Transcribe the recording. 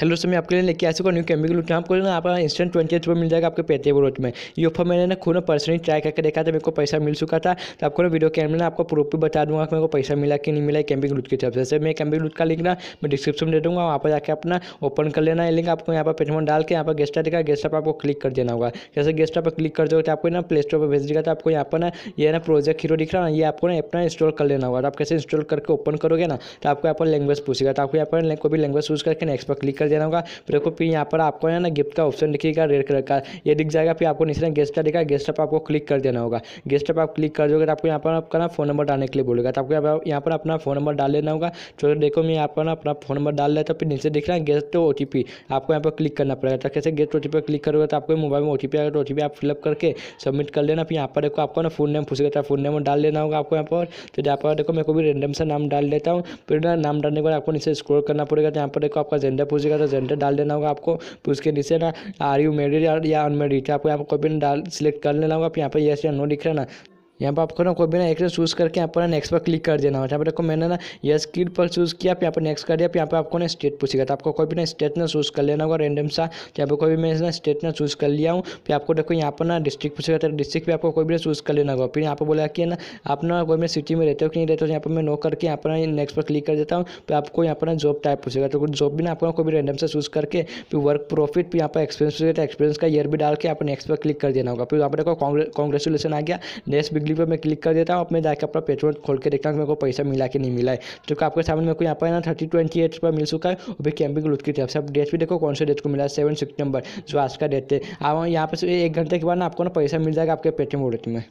hello दोस्तों मैं आपके लिए लेके आ चुका न्यू केमिकल के आपको ना आपका इंस्टेंट ट्वेंटी एट मिल जाएगा आपके पेटीएम वॉलेट में ये ऑफर मैंने ना खुद पर्सनली ट्राई करके देखा था मेरे को पैसा मिल चुका था तो आपको ना वीडियो कैमरे ना आपको प्रूफ भी बता दूंगा कि मेरे को पैसा मिला कि नहीं मिला कैम्पिंग लूट की तरफ से मैं कैम्पिंग लूट का लिंक ना मैं डिस्क्रिप्शन दे दूँगा वहाँ पर जाकर अपना ओपन कर लेना है लिंक आपको यहाँ पर पेटीएम डाल के यहाँ पर गेस्ट देगा गेस्ट पर आपको क्लिक कर देना होगा जैसे गेस्ट पर क्लिक कर दो तो आपको ना प्ले स्टोर पर भेज देगा तो आपको यहाँ पर ना ये ना प्रोजेक्ट हीरो दिख रहा ना ये आपको ना अपना इंस्टॉल कर लेना होगा तो आप कैसे इंस्टॉल करके ओपन करोगे ना तो आपको यहाँ पर लैंग्वेज पूछेगा तो आपको यहाँ पर कोई भी लैंग्वेज चूज करके नेक्स्ट पर क्लिक कर देना होगा फिर देखो फिर यहाँ पर आपको है ना गिफ्ट का ऑप्शन दिखेगा रेड कलर का ये दिख जाएगा फिर आपको नीचे गेस्ट का दिखा गेस्ट पर आपको क्लिक कर देना होगा गेस्ट पर आप क्लिक कर दोगे तो आपको यहाँ पर आपका ना फोन नंबर डालने के लिए बोलेगा तो आपको यहाँ पर अपना फोन नंबर डाल लेना होगा तो देखो मैं यहाँ पर ना अपना फोन नंबर डाल लेता तो फिर नीचे दिख रहा है गेस्ट ओ आपको यहाँ पर क्लिक करना पड़ेगा तो कैसे गेस्ट ओ पर क्लिक करोगे तो आपको मोबाइल में ओ आएगा तो ओ आप फिलअप करके सबमिट कर लेना फिर यहाँ पर देखो आपको ना फोन नेम पूछेगा फोन तो नेम डाल लेना होगा आपको यहाँ पर तो यहाँ पर देखो मेरे को भी रेंडम सा नाम डाल लेता हूँ फिर नाम डालने के बाद आपको नीचे स्क्रॉल करना पड़ेगा तो यहाँ पर देखो आपका जेंडर पूछेगा जगह से सेंटर डाल देना होगा आपको फिर उसके नीचे ना आर यू मेरिड या अनमेरिड आपको यहाँ पर कोई भी डाल सिलेक्ट कर लेना होगा फिर यहाँ पर येस या नो लिख रहा ना यहाँ पर आपको ना कोई भी ना एक चूज़ करके यहाँ पर नेक्स्ट पर क्लिक कर देना होता है यहाँ पर देखो मैंने ना ये स्किल पर चूज़ किया यहाँ पर नेक्स्ट कर दिया यहाँ पर आपको ना स्टेट पूछेगा तो आपको कोई भी ना स्टेट ना चूज़ कर लेना होगा रेंडम सा यहाँ पर कोई भी मैंने स्टेट ना चूज़ कर लिया हूँ फिर आपको देखो यहाँ पर ना डिस्ट्रिक्ट पूछेगा तो डिस्ट्रिक्ट भी आपको कोई भी चूज़ कर लेना होगा फिर यहाँ पर बोला कि ना आप ना कोई भी सिटी में रहते हो कि नहीं रहते हो यहाँ पर मैं नो करके यहाँ पर नेक्स्ट पर क्लिक कर देता हूँ फिर आपको यहाँ पर ना जॉब टाइप पूछेगा तो जॉब भी ना आपको कोई भी रेंडम से चूज़ करके फिर वर्क प्रॉफिट फिर यहाँ पर एक्सपीरियंस पूछेगा तो एक्सपीरियंस का ईयर भी डाल के आप नेक्स्ट पर क्लिक कर देना होगा फिर यहाँ पर देखो कॉन्ग्रेचुलेसन आ गया नेक्स्ट बिगली रिव्यू पर मैं क्लिक कर देता हूँ अब मैं जाकर अपना पेट्रोल खोल के देखता हूँ मेरे को पैसा मिला कि नहीं मिला है तो आपके सामने मेरे को यहाँ पर ना थर्टी ट्वेंटी एट पर मिल चुका है वो भी कैंपिंग लूट की तरफ से अब डेट भी देखो कौन से डेट को मिला है सेवन सितंबर जो आज का डेट है आप यहाँ पर एक घंटे के बाद ना आपको ना पैसा मिल जाएगा आपके पेटीएम वॉलेट में